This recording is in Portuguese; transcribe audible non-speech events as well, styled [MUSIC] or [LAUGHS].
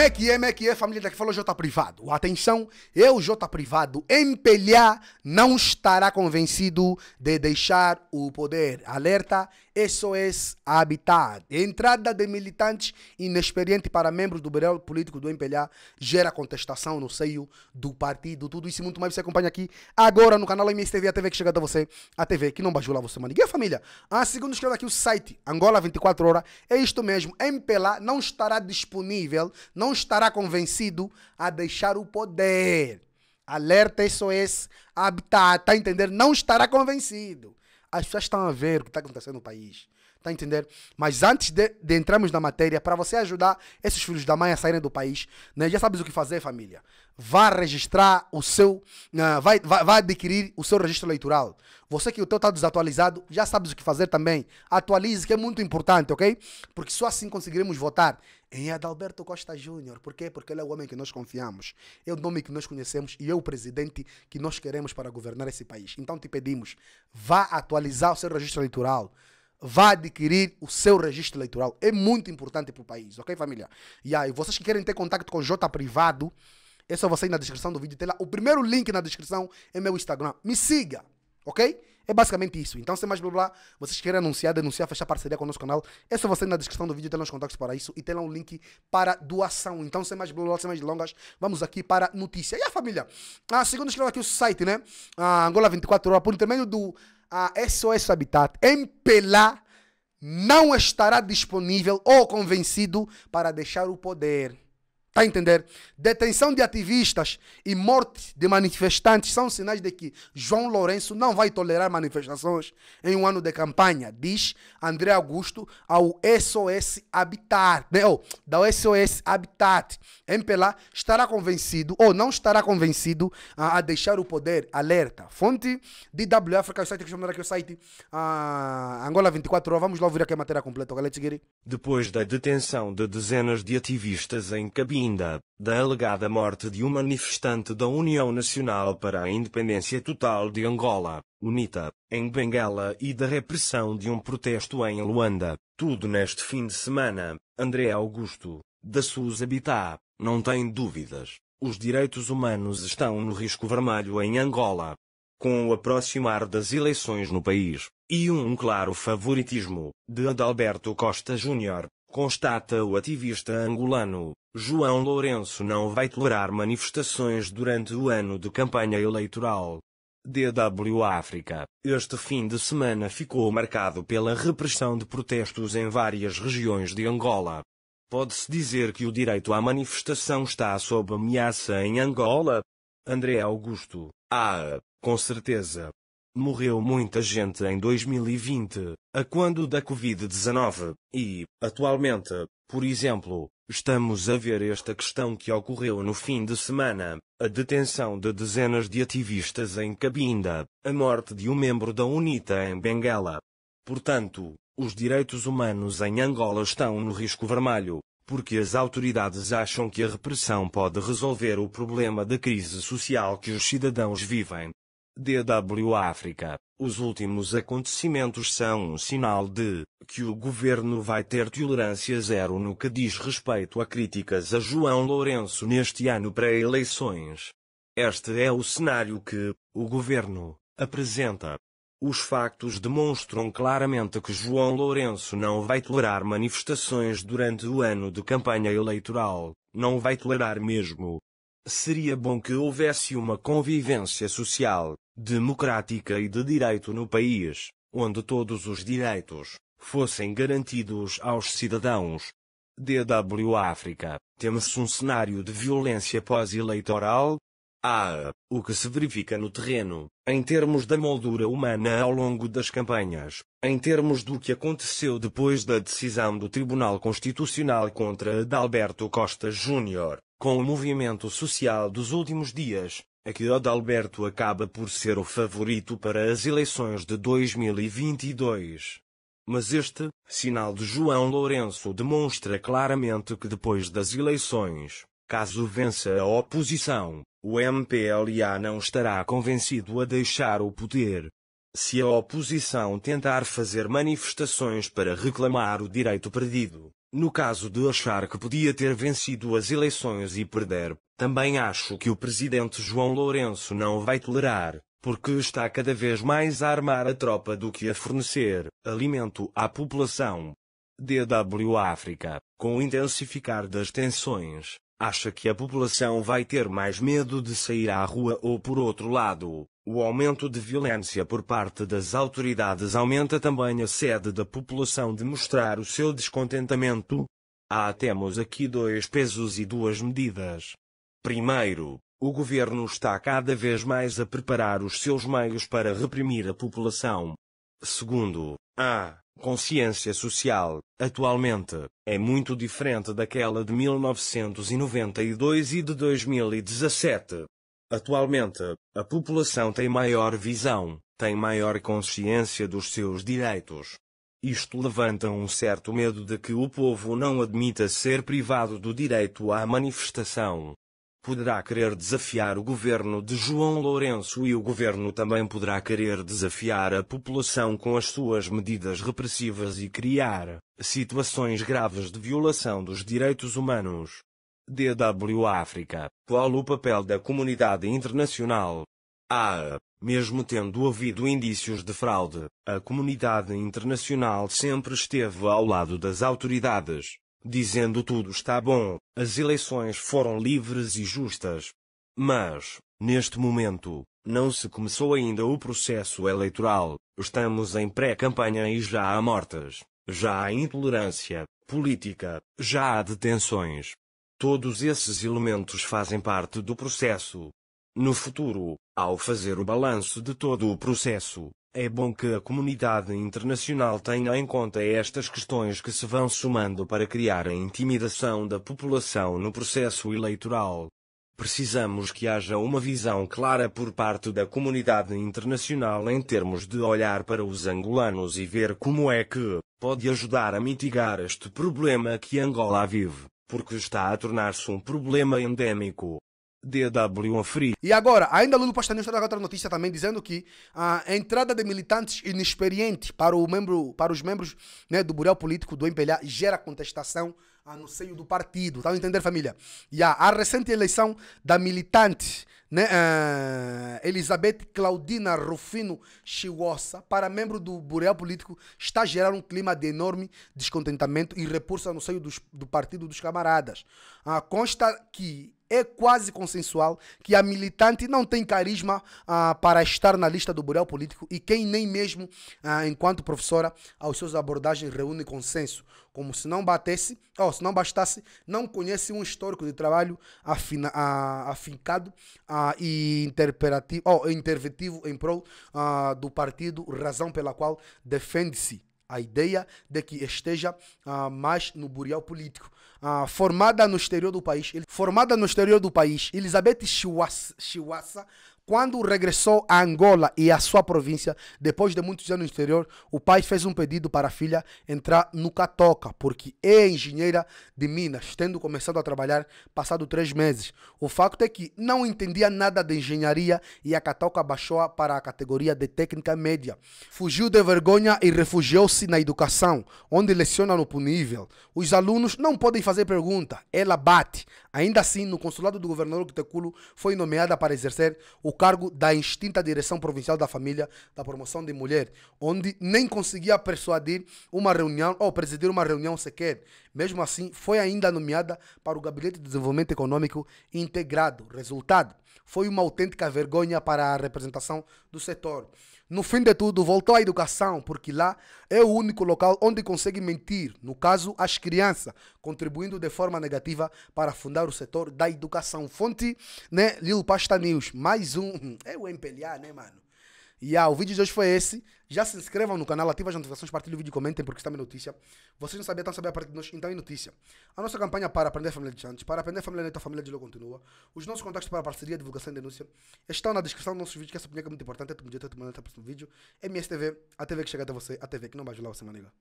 Mequie, é, Mequie, é, família daqui falou J privado. Atenção, eu, J privado, empelhar não estará convencido de deixar o poder. Alerta, SOS Habitat. entrada de militantes inexperientes para membros do Bureau Político do MPLA gera contestação no seio do partido. Tudo isso e muito mais você acompanha aqui agora no canal MSTV, a TV que chega até você, a TV que não bajula você, mano. E a família? Ah, segundo escreva aqui o site, Angola 24 Horas, é isto mesmo, MPLA não estará disponível, não estará convencido a deixar o poder. Alerta SOS Habitat, tá entendendo? entender? Não estará convencido as pessoas estão a ver o que está acontecendo no país. Está a entender? Mas antes de, de entrarmos na matéria, para você ajudar esses filhos da mãe a saírem do país, né, já sabes o que fazer, família vá registrar o seu, uh, vai, vai, vai, adquirir o seu registro eleitoral. Você que o teu está desatualizado, já sabes o que fazer também. Atualize, que é muito importante, ok? Porque só assim conseguiremos votar em Adalberto Costa Júnior. Por quê? Porque ele é o homem que nós confiamos. É o nome que nós conhecemos e é o presidente que nós queremos para governar esse país. Então te pedimos, vá atualizar o seu registro eleitoral vá adquirir o seu registro eleitoral. É muito importante para o país, ok, família? e aí, vocês que querem ter contato com o J privado, é só você ir na descrição do vídeo, ter lá o primeiro link na descrição, é meu Instagram. Me siga, ok? É basicamente isso. Então, sem mais blá blá, vocês querem anunciar, denunciar, fechar parceria com o nosso canal, é só você ir na descrição do vídeo, tem lá os contatos para isso e tem lá um link para doação. Então, sem mais blá blá, sem mais longas, vamos aqui para notícia. E a família? Ah, segundo escreveu aqui o site, né? Ah, Angola 24 horas, por intermédio do ah, SOS Habitat, em Pelá, não estará disponível ou convencido para deixar o poder. Está a entender? Detenção de ativistas e morte de manifestantes são sinais de que João Lourenço não vai tolerar manifestações em um ano de campanha, diz André Augusto ao SOS Habitat. Né? Oh, da SOS Habitat. MPLA estará convencido ou não estará convencido a deixar o poder. Alerta. Fonte de W Africa, o site que chamamos aqui, o site Angola 24 horas. Vamos lá ouvir aqui a matéria completa. Depois da detenção de dezenas de ativistas em cabine da alegada morte de um manifestante da União Nacional para a Independência Total de Angola, UNITA, em Benguela e da repressão de um protesto em Luanda, tudo neste fim de semana, André Augusto, da SUS Habitat, não tem dúvidas. Os direitos humanos estão no risco vermelho em Angola. Com o aproximar das eleições no país, e um claro favoritismo, de Adalberto Costa Júnior, Constata o ativista angolano, João Lourenço não vai tolerar manifestações durante o ano de campanha eleitoral. DW África. Este fim de semana ficou marcado pela repressão de protestos em várias regiões de Angola. Pode-se dizer que o direito à manifestação está sob ameaça em Angola? André Augusto. Ah, com certeza. Morreu muita gente em 2020, a quando da Covid-19, e, atualmente, por exemplo, estamos a ver esta questão que ocorreu no fim de semana, a detenção de dezenas de ativistas em Cabinda, a morte de um membro da UNITA em Benguela. Portanto, os direitos humanos em Angola estão no risco vermelho, porque as autoridades acham que a repressão pode resolver o problema da crise social que os cidadãos vivem. DW África. Os últimos acontecimentos são um sinal de que o governo vai ter tolerância zero no que diz respeito a críticas a João Lourenço neste ano pré-eleições. Este é o cenário que o governo apresenta. Os factos demonstram claramente que João Lourenço não vai tolerar manifestações durante o ano de campanha eleitoral, não vai tolerar mesmo Seria bom que houvesse uma convivência social, democrática e de direito no país, onde todos os direitos fossem garantidos aos cidadãos. DW África, temos um cenário de violência pós-eleitoral, ah, o que se verifica no terreno, em termos da moldura humana ao longo das campanhas, em termos do que aconteceu depois da decisão do Tribunal Constitucional contra Adalberto Costa Júnior, com o movimento social dos últimos dias, a que Odalberto acaba por ser o favorito para as eleições de 2022. Mas este sinal de João Lourenço demonstra claramente que depois das eleições, caso vença a oposição, o MPLA não estará convencido a deixar o poder. Se a oposição tentar fazer manifestações para reclamar o direito perdido, no caso de achar que podia ter vencido as eleições e perder, também acho que o presidente João Lourenço não vai tolerar, porque está cada vez mais a armar a tropa do que a fornecer alimento à população. DW África, com o intensificar das tensões, acha que a população vai ter mais medo de sair à rua ou por outro lado, o aumento de violência por parte das autoridades aumenta também a sede da população de mostrar o seu descontentamento. Há ah, temos aqui dois pesos e duas medidas. Primeiro, o governo está cada vez mais a preparar os seus meios para reprimir a população. Segundo, a consciência social, atualmente, é muito diferente daquela de 1992 e de 2017. Atualmente, a população tem maior visão, tem maior consciência dos seus direitos. Isto levanta um certo medo de que o povo não admita ser privado do direito à manifestação. Poderá querer desafiar o governo de João Lourenço e o governo também poderá querer desafiar a população com as suas medidas repressivas e criar situações graves de violação dos direitos humanos. DW África, qual o papel da comunidade internacional? A. Ah, mesmo tendo havido indícios de fraude, a comunidade internacional sempre esteve ao lado das autoridades, dizendo tudo está bom, as eleições foram livres e justas. Mas, neste momento, não se começou ainda o processo eleitoral, estamos em pré-campanha e já há mortes, já há intolerância política, já há detenções, Todos esses elementos fazem parte do processo. No futuro, ao fazer o balanço de todo o processo, é bom que a comunidade internacional tenha em conta estas questões que se vão somando para criar a intimidação da população no processo eleitoral. Precisamos que haja uma visão clara por parte da comunidade internacional em termos de olhar para os angolanos e ver como é que pode ajudar a mitigar este problema que Angola vive porque está a tornar-se um problema endêmico. DW Free. E agora, ainda Lula Pasta News outra notícia também dizendo que a entrada de militantes inexperientes para, o membro, para os membros né, do burial Político do MPLA gera contestação no seio do partido. Estão tá a entender, família? Yeah. A recente eleição da militante né, uh, Elizabeth Claudina Rufino Chiwossa para membro do Bureau Político está a gerar um clima de enorme descontentamento e repulsa no seio dos, do partido dos camaradas. Uh, consta que é quase consensual que a militante não tem carisma ah, para estar na lista do Bureau Político e quem nem mesmo, ah, enquanto professora, aos seus abordagens reúne consenso, como se não batesse, ou se não bastasse, não conhece um histórico de trabalho afina, ah, afincado e oh, interventivo em prol do partido, razão pela qual defende-se a ideia de que esteja ah, mais no burial político. Ah, formada no exterior do país, ele, formada no exterior do país, Elizabeth Chiwassa, quando regressou a Angola e à sua província, depois de muitos anos no exterior, o pai fez um pedido para a filha entrar no Catoca, porque é engenheira de Minas, tendo começado a trabalhar passado três meses. O facto é que não entendia nada de engenharia e a Catoca baixou-a para a categoria de técnica média. Fugiu de vergonha e refugiou-se na educação, onde leciona no punível. Os alunos não podem fazer pergunta, ela bate. Ainda assim, no consulado do governador Quiteculo, foi nomeada para exercer o cargo da extinta Direção Provincial da Família da Promoção de Mulher, onde nem conseguia persuadir uma reunião ou presidir uma reunião sequer. Mesmo assim, foi ainda nomeada para o Gabinete de Desenvolvimento Econômico Integrado. Resultado, foi uma autêntica vergonha para a representação do setor. No fim de tudo, voltou à educação, porque lá é o único local onde consegue mentir, no caso, as crianças, contribuindo de forma negativa para fundar o setor da educação. Fonte, né, Lil Pasta News, mais um, [LAUGHS] é o MPLA, né, mano? E ah, o vídeo de hoje foi esse. Já se inscrevam no canal, ativem as notificações, partilhem o vídeo, comentem porque está em é notícia. Vocês não sabiam, estão sabendo a parte de nós, então é notícia. A nossa campanha é para aprender a família de Santos, para aprender a família neta, a família de Lô continua. Os nossos contatos para parceria, divulgação e denúncia estão na descrição dos nossos vídeos, que essa opinião é muito importante. É todo dia, até o próximo vídeo. MSTV, a TV que chega até você, a TV que não vai ajudar você, maniga.